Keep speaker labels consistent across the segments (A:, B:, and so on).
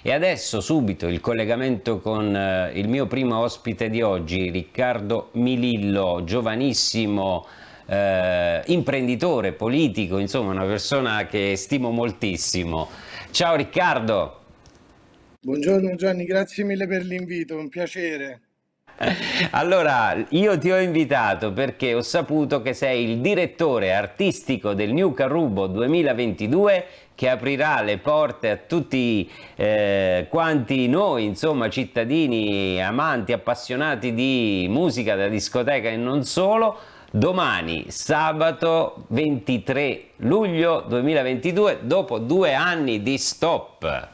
A: E adesso subito il collegamento con eh, il mio primo ospite di oggi, Riccardo Milillo, giovanissimo eh, imprenditore, politico, insomma una persona che stimo moltissimo. Ciao Riccardo!
B: Buongiorno Gianni, grazie mille per l'invito, un piacere.
A: Allora, io ti ho invitato perché ho saputo che sei il direttore artistico del New Carrubo 2022 che aprirà le porte a tutti eh, quanti noi, insomma, cittadini, amanti, appassionati di musica, da discoteca e non solo, domani sabato 23 luglio 2022 dopo due anni di stop.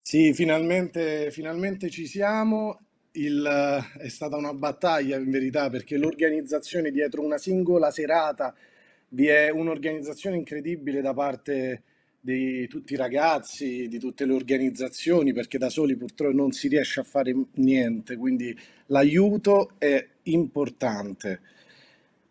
B: Sì, finalmente, finalmente ci siamo. Il, eh, è stata una battaglia in verità perché l'organizzazione dietro una singola serata vi è un'organizzazione incredibile da parte di tutti i ragazzi, di tutte le organizzazioni, perché da soli purtroppo non si riesce a fare niente, quindi l'aiuto è importante.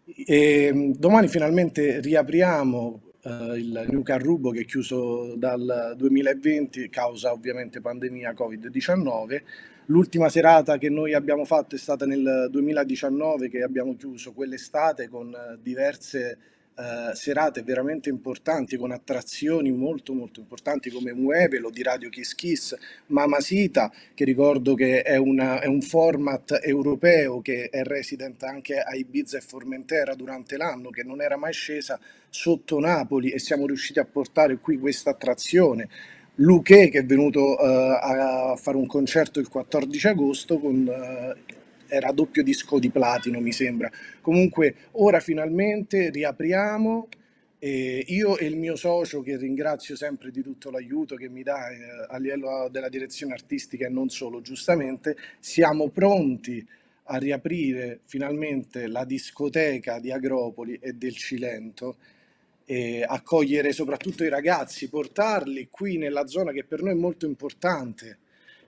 B: E ehm, domani finalmente riapriamo eh, il New Rubo che è chiuso dal 2020, causa ovviamente pandemia Covid-19. L'ultima serata che noi abbiamo fatto è stata nel 2019 che abbiamo chiuso quell'estate con diverse eh, serate veramente importanti con attrazioni molto molto importanti come Muevelo di Radio Kiss Kiss, Mamasita che ricordo che è, una, è un format europeo che è resident anche a Ibiza e Formentera durante l'anno che non era mai scesa sotto Napoli e siamo riusciti a portare qui questa attrazione Luque che è venuto uh, a fare un concerto il 14 agosto con uh, era doppio disco di platino mi sembra. Comunque ora finalmente riapriamo e io e il mio socio che ringrazio sempre di tutto l'aiuto che mi dà eh, a livello della direzione artistica e non solo, giustamente, siamo pronti a riaprire finalmente la discoteca di Agropoli e del Cilento e accogliere soprattutto i ragazzi, portarli qui nella zona che per noi è molto importante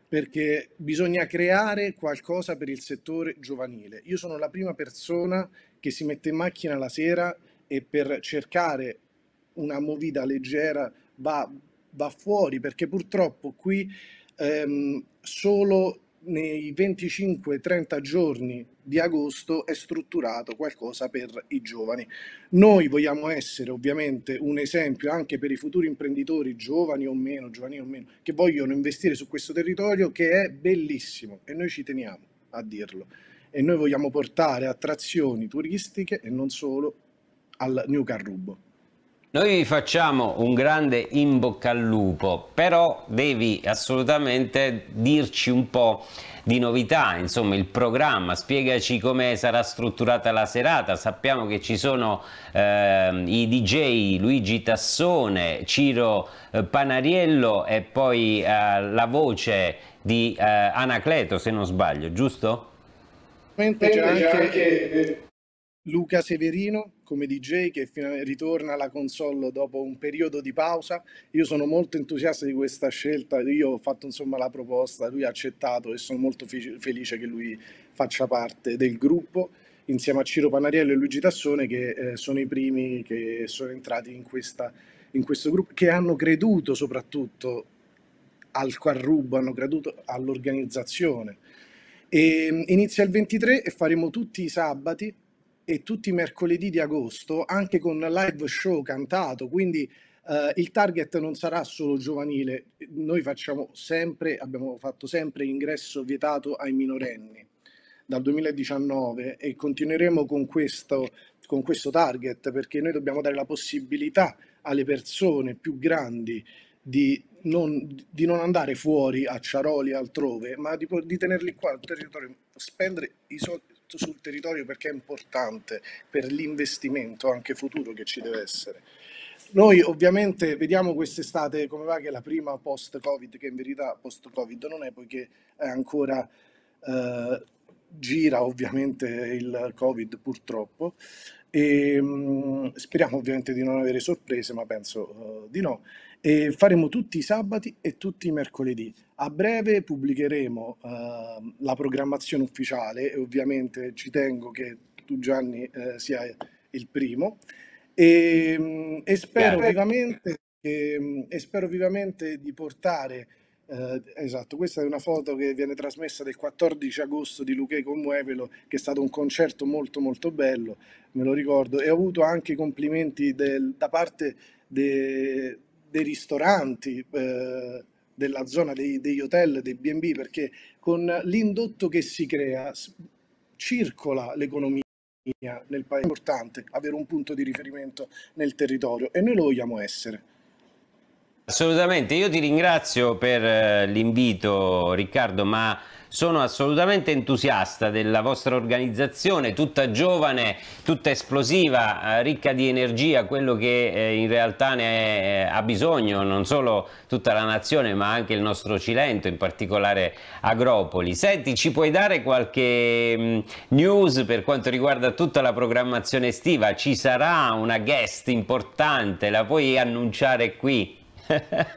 B: perché bisogna creare qualcosa per il settore giovanile. Io sono la prima persona che si mette in macchina la sera e per cercare una movida leggera va, va fuori, perché purtroppo qui ehm, solo nei 25-30 giorni di agosto è strutturato qualcosa per i giovani. Noi vogliamo essere ovviamente un esempio anche per i futuri imprenditori, giovani o meno, giovani o meno, che vogliono investire su questo territorio che è bellissimo e noi ci teniamo a dirlo. E noi vogliamo portare attrazioni turistiche e non solo al New Carrubo.
A: Noi vi facciamo un grande in bocca al lupo, però devi assolutamente dirci un po' di novità, insomma il programma, spiegaci come sarà strutturata la serata, sappiamo che ci sono eh, i DJ Luigi Tassone, Ciro eh, Panariello e poi eh, la voce di eh, Anacleto se non sbaglio, giusto?
B: C'è anche eh, Luca Severino come DJ che ritorna alla console dopo un periodo di pausa. Io sono molto entusiasta di questa scelta, io ho fatto insomma la proposta, lui ha accettato e sono molto felice che lui faccia parte del gruppo insieme a Ciro Panariello e Luigi Tassone che eh, sono i primi che sono entrati in, questa, in questo gruppo, che hanno creduto soprattutto al Quarrubo, hanno creduto all'organizzazione. E, ehm, inizia il 23 e faremo tutti i sabati e tutti i mercoledì di agosto anche con live show cantato, quindi eh, il target non sarà solo giovanile, noi facciamo sempre, abbiamo fatto sempre ingresso vietato ai minorenni dal 2019 e continueremo con questo, con questo target perché noi dobbiamo dare la possibilità alle persone più grandi di non, di non, andare fuori a Ciaroli altrove, ma di, di tenerli qua al territorio, spendere i soldi, impatto sul territorio perché è importante per l'investimento anche futuro che ci deve essere. Noi ovviamente vediamo quest'estate come va che è la prima post-Covid, che in verità post-Covid non è poiché è ancora eh, gira ovviamente il Covid purtroppo e ehm, speriamo ovviamente di non avere sorprese, ma penso uh, di no. E faremo tutti i sabati e tutti i mercoledì. A breve pubblicheremo uh, la programmazione ufficiale e ovviamente ci tengo che tu Gianni uh, sia il primo e, ehm, mh, e spero vivamente, che, mh, e spero vivamente di portare eh, esatto, questa è una foto che viene trasmessa del 14 agosto di Luchè con Muevelo, che è stato un concerto molto molto bello, me lo ricordo, e ho avuto anche complimenti del, da parte dei ristoranti eh, della zona dei, degli hotel, dei B&B, perché con l'indotto che si crea circola l'economia nel paese, è importante avere un punto di riferimento nel territorio e noi lo vogliamo essere.
A: Assolutamente, io ti ringrazio per eh, l'invito Riccardo, ma sono assolutamente entusiasta della vostra organizzazione, tutta giovane, tutta esplosiva, eh, ricca di energia, quello che eh, in realtà ne ha bisogno non solo tutta la nazione ma anche il nostro Cilento, in particolare Agropoli. Senti, ci puoi dare qualche mm, news per quanto riguarda tutta la programmazione estiva? Ci sarà una guest importante, la puoi annunciare qui?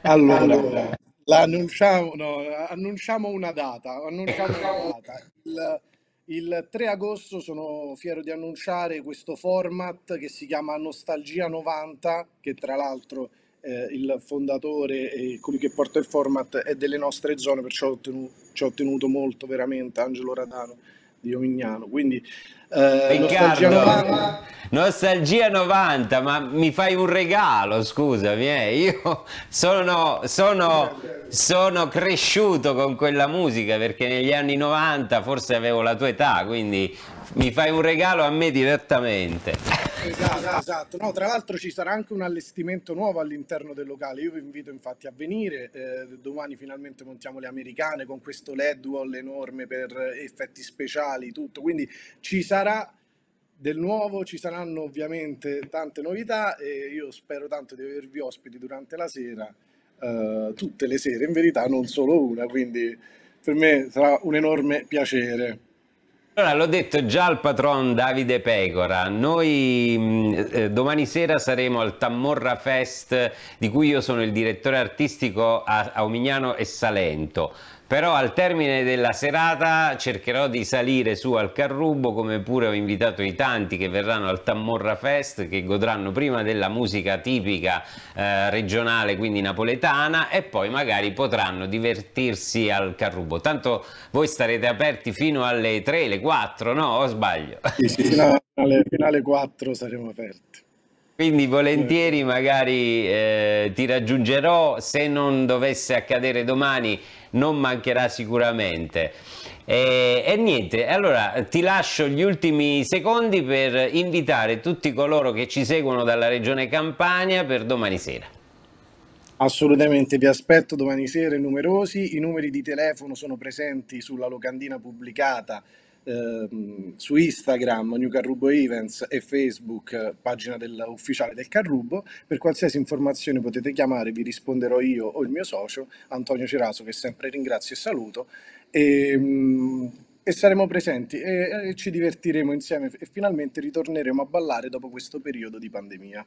A: allora,
B: annunciamo, no, annunciamo, una data. Annunciamo una data. Il, il 3 agosto sono fiero di annunciare questo format che si chiama Nostalgia 90, che tra l'altro eh, il fondatore e colui che porta il format è delle nostre zone, perciò ci ho ottenuto molto veramente Angelo Radano di Omignano. Quindi eh, nostalgia 90.
A: nostalgia 90. ma mi fai un regalo, scusami, eh. io sono, sono, sono, cresciuto con quella musica perché negli anni 90 forse avevo la tua età, quindi mi fai un regalo a me direttamente.
B: Esatto, esatto. No, tra l'altro ci sarà anche un allestimento nuovo all'interno del locale. Io vi invito infatti a venire. Eh, domani finalmente montiamo le americane con questo LED wall enorme per effetti speciali, tutto. Quindi ci sarà del nuovo, ci saranno ovviamente tante novità e io spero tanto di avervi ospiti durante la sera, eh, tutte le sere in verità, non solo una, quindi per me sarà un enorme piacere.
A: Allora, l'ho detto già al patron Davide Pecora, noi mm, eh, domani sera saremo al Tammorra Fest di cui io sono il direttore artistico a, a Omignano e Salento però al termine della serata cercherò di salire su al Carrubo come pure ho invitato i tanti che verranno al Tammorra Fest che godranno prima della musica tipica eh, regionale quindi napoletana e poi magari potranno divertirsi al Carrubo tanto voi starete aperti fino alle 3, alle 4 no? o sbaglio? Sì, sì,
B: fino alle, fino alle 4 saremo aperti
A: quindi volentieri magari eh, ti raggiungerò, se non dovesse accadere domani non mancherà sicuramente. E, e, niente, allora ti lascio gli ultimi secondi per invitare tutti coloro che ci seguono dalla regione Campania per domani sera.
B: Assolutamente, vi aspetto domani sera numerosi, i numeri di telefono sono presenti sulla locandina pubblicata Ehm, su Instagram New Carrubo Events e Facebook, pagina del, ufficiale del Carrubo. Per qualsiasi informazione potete chiamare, vi risponderò io o il mio socio Antonio Ceraso, che sempre ringrazio e saluto. E, ehm, e saremo presenti e, e ci divertiremo insieme e finalmente ritorneremo a ballare dopo questo periodo di pandemia.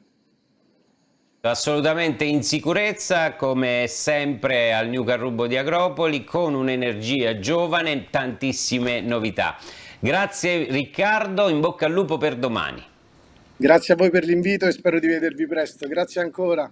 A: Assolutamente in sicurezza come sempre al New Carrubo di Agropoli con un'energia giovane e tantissime novità. Grazie Riccardo, in bocca al lupo per domani.
B: Grazie a voi per l'invito e spero di vedervi presto. Grazie ancora.